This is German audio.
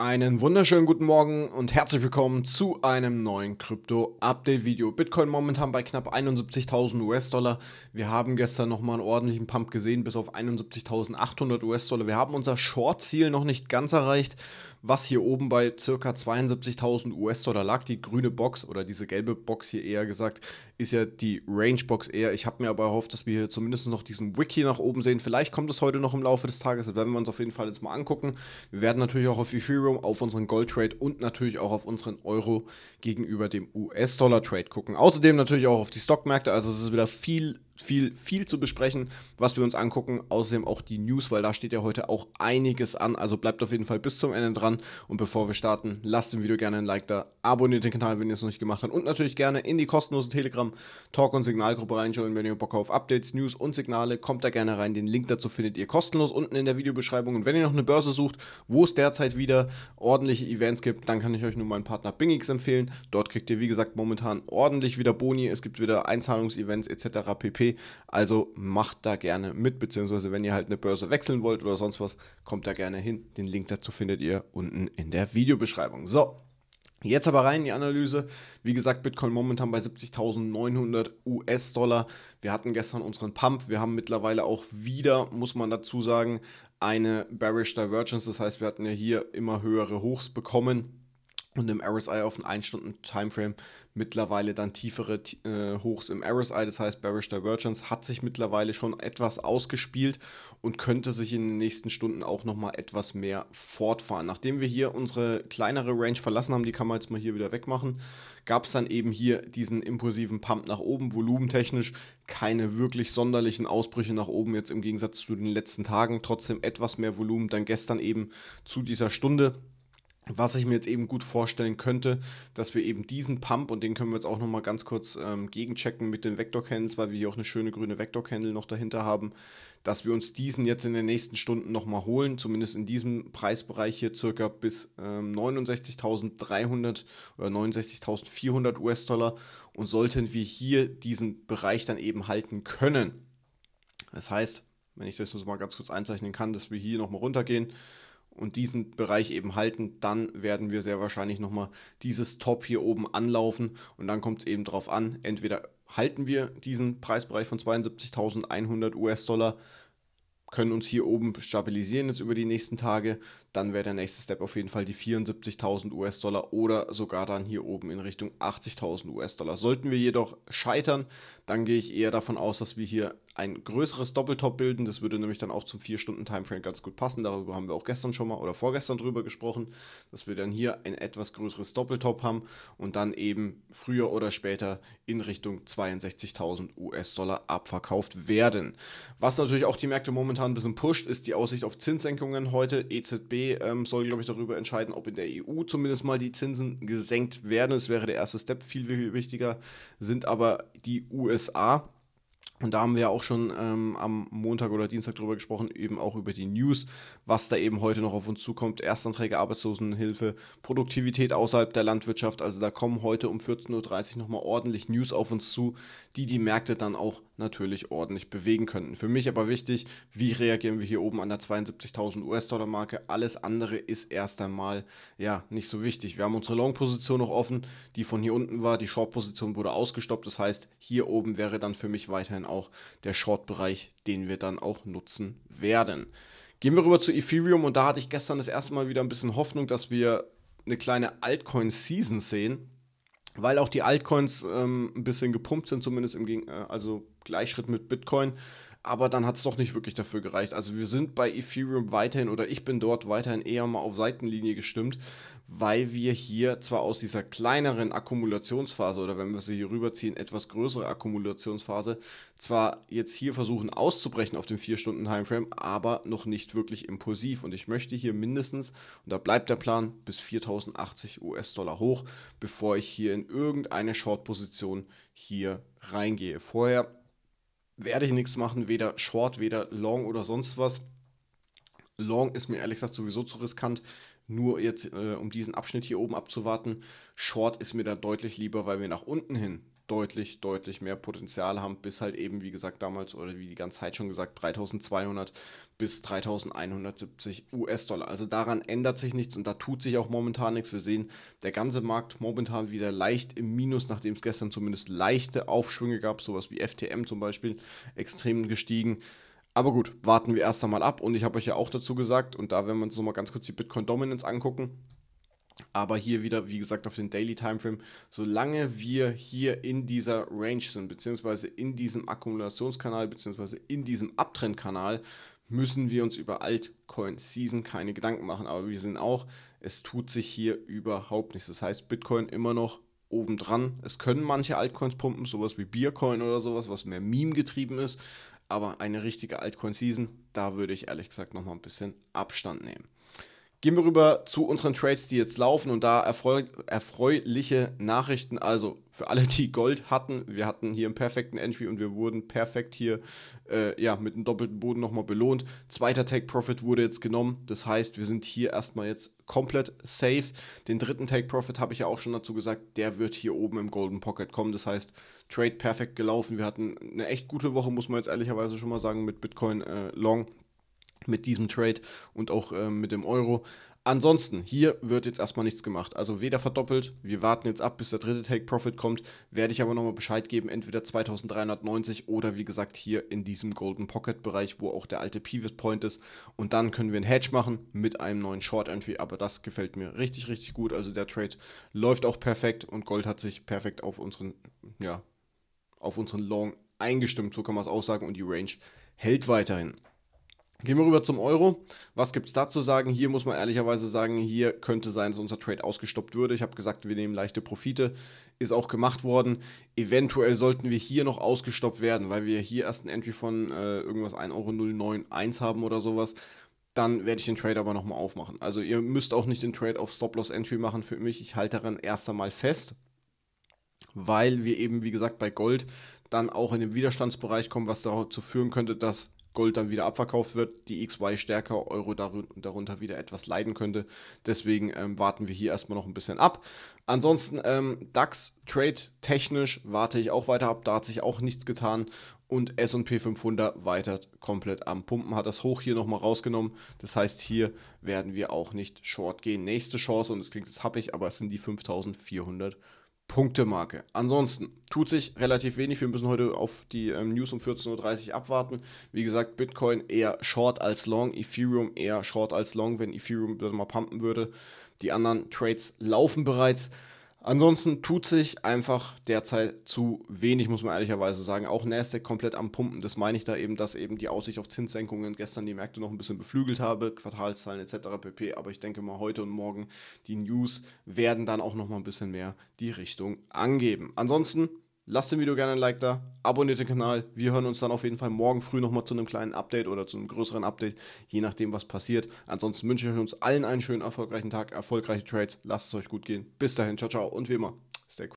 Einen wunderschönen guten Morgen und herzlich willkommen zu einem neuen Krypto-Update-Video. Bitcoin momentan bei knapp 71.000 US-Dollar. Wir haben gestern nochmal einen ordentlichen Pump gesehen bis auf 71.800 US-Dollar. Wir haben unser Short-Ziel noch nicht ganz erreicht was hier oben bei circa 72.000 US-Dollar lag. Die grüne Box oder diese gelbe Box hier eher gesagt, ist ja die Range-Box eher. Ich habe mir aber erhofft, dass wir hier zumindest noch diesen Wick hier nach oben sehen. Vielleicht kommt es heute noch im Laufe des Tages, das werden wir uns auf jeden Fall jetzt mal angucken. Wir werden natürlich auch auf Ethereum, auf unseren Gold-Trade und natürlich auch auf unseren Euro gegenüber dem US-Dollar-Trade gucken. Außerdem natürlich auch auf die Stockmärkte, also es ist wieder viel viel, viel zu besprechen, was wir uns angucken. Außerdem auch die News, weil da steht ja heute auch einiges an. Also bleibt auf jeden Fall bis zum Ende dran. Und bevor wir starten, lasst dem Video gerne ein Like da, abonniert den Kanal, wenn ihr es noch nicht gemacht habt. Und natürlich gerne in die kostenlose Telegram Talk- und Signalgruppe reinschauen, wenn ihr Bock auf Updates, News und Signale. Kommt da gerne rein. Den Link dazu findet ihr kostenlos unten in der Videobeschreibung. Und wenn ihr noch eine Börse sucht, wo es derzeit wieder ordentliche Events gibt, dann kann ich euch nur meinen Partner Bingix empfehlen. Dort kriegt ihr, wie gesagt, momentan ordentlich wieder Boni. Es gibt wieder Einzahlungsevents etc. pp. Also macht da gerne mit, beziehungsweise wenn ihr halt eine Börse wechseln wollt oder sonst was, kommt da gerne hin. Den Link dazu findet ihr unten in der Videobeschreibung. So, Jetzt aber rein in die Analyse. Wie gesagt, Bitcoin momentan bei 70.900 US-Dollar. Wir hatten gestern unseren Pump. Wir haben mittlerweile auch wieder, muss man dazu sagen, eine Bearish Divergence. Das heißt, wir hatten ja hier immer höhere Hochs bekommen und im RSI auf einen 1-Stunden-Timeframe mittlerweile dann tiefere äh, Hochs im RSI, das heißt Bearish Divergence hat sich mittlerweile schon etwas ausgespielt und könnte sich in den nächsten Stunden auch nochmal etwas mehr fortfahren. Nachdem wir hier unsere kleinere Range verlassen haben, die kann man jetzt mal hier wieder wegmachen, gab es dann eben hier diesen impulsiven Pump nach oben, volumentechnisch keine wirklich sonderlichen Ausbrüche nach oben, jetzt im Gegensatz zu den letzten Tagen, trotzdem etwas mehr Volumen, dann gestern eben zu dieser Stunde was ich mir jetzt eben gut vorstellen könnte, dass wir eben diesen Pump, und den können wir jetzt auch nochmal ganz kurz ähm, gegenchecken mit den Vector-Candles, weil wir hier auch eine schöne grüne Vector-Candle noch dahinter haben, dass wir uns diesen jetzt in den nächsten Stunden nochmal holen, zumindest in diesem Preisbereich hier circa bis ähm, 69.300 oder 69.400 US-Dollar und sollten wir hier diesen Bereich dann eben halten können. Das heißt, wenn ich das mal ganz kurz einzeichnen kann, dass wir hier nochmal runtergehen, und diesen Bereich eben halten, dann werden wir sehr wahrscheinlich nochmal dieses Top hier oben anlaufen und dann kommt es eben darauf an, entweder halten wir diesen Preisbereich von 72.100 US-Dollar, können uns hier oben stabilisieren jetzt über die nächsten Tage, dann wäre der nächste Step auf jeden Fall die 74.000 US-Dollar oder sogar dann hier oben in Richtung 80.000 US-Dollar. Sollten wir jedoch scheitern, dann gehe ich eher davon aus, dass wir hier ein größeres Doppeltop bilden. Das würde nämlich dann auch zum 4-Stunden-Timeframe ganz gut passen. Darüber haben wir auch gestern schon mal oder vorgestern drüber gesprochen, dass wir dann hier ein etwas größeres Doppeltop haben und dann eben früher oder später in Richtung 62.000 US-Dollar abverkauft werden. Was natürlich auch die Märkte momentan ein bisschen pusht, ist die Aussicht auf Zinssenkungen heute. EZB ähm, soll, glaube ich, darüber entscheiden, ob in der EU zumindest mal die Zinsen gesenkt werden. Das wäre der erste Step. Viel, viel wichtiger sind aber die USA. Und da haben wir auch schon ähm, am Montag oder Dienstag drüber gesprochen, eben auch über die News, was da eben heute noch auf uns zukommt. Erstanträge, Arbeitslosenhilfe, Produktivität außerhalb der Landwirtschaft. Also da kommen heute um 14.30 Uhr nochmal ordentlich News auf uns zu, die die Märkte dann auch natürlich ordentlich bewegen könnten. Für mich aber wichtig, wie reagieren wir hier oben an der 72.000 US-Dollar-Marke? Alles andere ist erst einmal ja nicht so wichtig. Wir haben unsere Long-Position noch offen, die von hier unten war. Die Short-Position wurde ausgestoppt. Das heißt, hier oben wäre dann für mich weiterhin auch der Short-Bereich, den wir dann auch nutzen werden. Gehen wir rüber zu Ethereum und da hatte ich gestern das erste Mal wieder ein bisschen Hoffnung, dass wir eine kleine Altcoin-Season sehen, weil auch die Altcoins ähm, ein bisschen gepumpt sind, zumindest im Gegen äh, also Gleichschritt mit Bitcoin aber dann hat es doch nicht wirklich dafür gereicht. Also wir sind bei Ethereum weiterhin oder ich bin dort weiterhin eher mal auf Seitenlinie gestimmt, weil wir hier zwar aus dieser kleineren Akkumulationsphase oder wenn wir sie hier rüberziehen, etwas größere Akkumulationsphase, zwar jetzt hier versuchen auszubrechen auf dem 4-Stunden-Timeframe, aber noch nicht wirklich impulsiv. Und ich möchte hier mindestens, und da bleibt der Plan, bis 4080 US-Dollar hoch, bevor ich hier in irgendeine Short-Position hier reingehe. Vorher werde ich nichts machen, weder Short, weder Long oder sonst was. Long ist mir ehrlich gesagt sowieso zu riskant, nur jetzt äh, um diesen Abschnitt hier oben abzuwarten. Short ist mir da deutlich lieber, weil wir nach unten hin deutlich, deutlich mehr Potenzial haben, bis halt eben, wie gesagt, damals oder wie die ganze Zeit schon gesagt, 3200 bis 3170 US-Dollar. Also daran ändert sich nichts und da tut sich auch momentan nichts. Wir sehen, der ganze Markt momentan wieder leicht im Minus, nachdem es gestern zumindest leichte Aufschwünge gab, sowas wie FTM zum Beispiel, extrem gestiegen. Aber gut, warten wir erst einmal ab und ich habe euch ja auch dazu gesagt und da werden wir uns nochmal ganz kurz die Bitcoin Dominance angucken aber hier wieder, wie gesagt, auf den Daily Timeframe, solange wir hier in dieser Range sind, beziehungsweise in diesem Akkumulationskanal, beziehungsweise in diesem Abtrendkanal, müssen wir uns über Altcoin Season keine Gedanken machen. Aber wir sind auch, es tut sich hier überhaupt nichts. Das heißt, Bitcoin immer noch obendran. Es können manche Altcoins pumpen, sowas wie Biercoin oder sowas, was mehr Meme getrieben ist. Aber eine richtige Altcoin Season, da würde ich ehrlich gesagt nochmal ein bisschen Abstand nehmen. Gehen wir rüber zu unseren Trades, die jetzt laufen und da erfreu erfreuliche Nachrichten. Also für alle, die Gold hatten, wir hatten hier einen perfekten Entry und wir wurden perfekt hier äh, ja, mit einem doppelten Boden nochmal belohnt. Zweiter Take Profit wurde jetzt genommen. Das heißt, wir sind hier erstmal jetzt komplett safe. Den dritten Take Profit habe ich ja auch schon dazu gesagt, der wird hier oben im Golden Pocket kommen. Das heißt, Trade perfekt gelaufen. Wir hatten eine echt gute Woche, muss man jetzt ehrlicherweise schon mal sagen, mit Bitcoin äh, Long mit diesem Trade und auch äh, mit dem Euro. Ansonsten, hier wird jetzt erstmal nichts gemacht. Also weder verdoppelt, wir warten jetzt ab, bis der dritte Take Profit kommt, werde ich aber nochmal Bescheid geben, entweder 2390 oder wie gesagt hier in diesem Golden Pocket Bereich, wo auch der alte Pivot Point ist. Und dann können wir einen Hedge machen mit einem neuen Short Entry, aber das gefällt mir richtig, richtig gut. Also der Trade läuft auch perfekt und Gold hat sich perfekt auf unseren, ja, auf unseren Long eingestimmt, so kann man es auch sagen, und die Range hält weiterhin. Gehen wir rüber zum Euro. Was gibt es da zu sagen? Hier muss man ehrlicherweise sagen, hier könnte sein, dass unser Trade ausgestoppt würde. Ich habe gesagt, wir nehmen leichte Profite. Ist auch gemacht worden. Eventuell sollten wir hier noch ausgestoppt werden, weil wir hier erst ein Entry von äh, irgendwas 1,091 haben oder sowas. Dann werde ich den Trade aber nochmal aufmachen. Also ihr müsst auch nicht den Trade auf Stop-Loss-Entry machen für mich. Ich halte daran erst einmal fest, weil wir eben, wie gesagt, bei Gold dann auch in den Widerstandsbereich kommen, was dazu führen könnte, dass Gold dann wieder abverkauft wird, die XY stärker, Euro darunter wieder etwas leiden könnte. Deswegen ähm, warten wir hier erstmal noch ein bisschen ab. Ansonsten ähm, DAX Trade technisch warte ich auch weiter ab, da hat sich auch nichts getan und S&P 500 weiter komplett am Pumpen, hat das Hoch hier nochmal rausgenommen. Das heißt, hier werden wir auch nicht short gehen. Nächste Chance, und es klingt jetzt happig, aber es sind die 5400 Punkte. Punktemarke. Ansonsten tut sich relativ wenig. Wir müssen heute auf die ähm, News um 14.30 Uhr abwarten. Wie gesagt, Bitcoin eher short als long, Ethereum eher short als long, wenn Ethereum mal pumpen würde. Die anderen Trades laufen bereits. Ansonsten tut sich einfach derzeit zu wenig, muss man ehrlicherweise sagen. Auch Nasdaq komplett am Pumpen. Das meine ich da eben, dass eben die Aussicht auf Zinssenkungen gestern die Märkte noch ein bisschen beflügelt habe, Quartalszahlen etc. pp. Aber ich denke mal, heute und morgen die News werden dann auch noch mal ein bisschen mehr die Richtung angeben. Ansonsten Lasst dem Video gerne ein Like da, abonniert den Kanal. Wir hören uns dann auf jeden Fall morgen früh nochmal zu einem kleinen Update oder zu einem größeren Update, je nachdem, was passiert. Ansonsten wünsche ich uns allen einen schönen, erfolgreichen Tag, erfolgreiche Trades. Lasst es euch gut gehen. Bis dahin, ciao, ciao und wie immer, stay cool.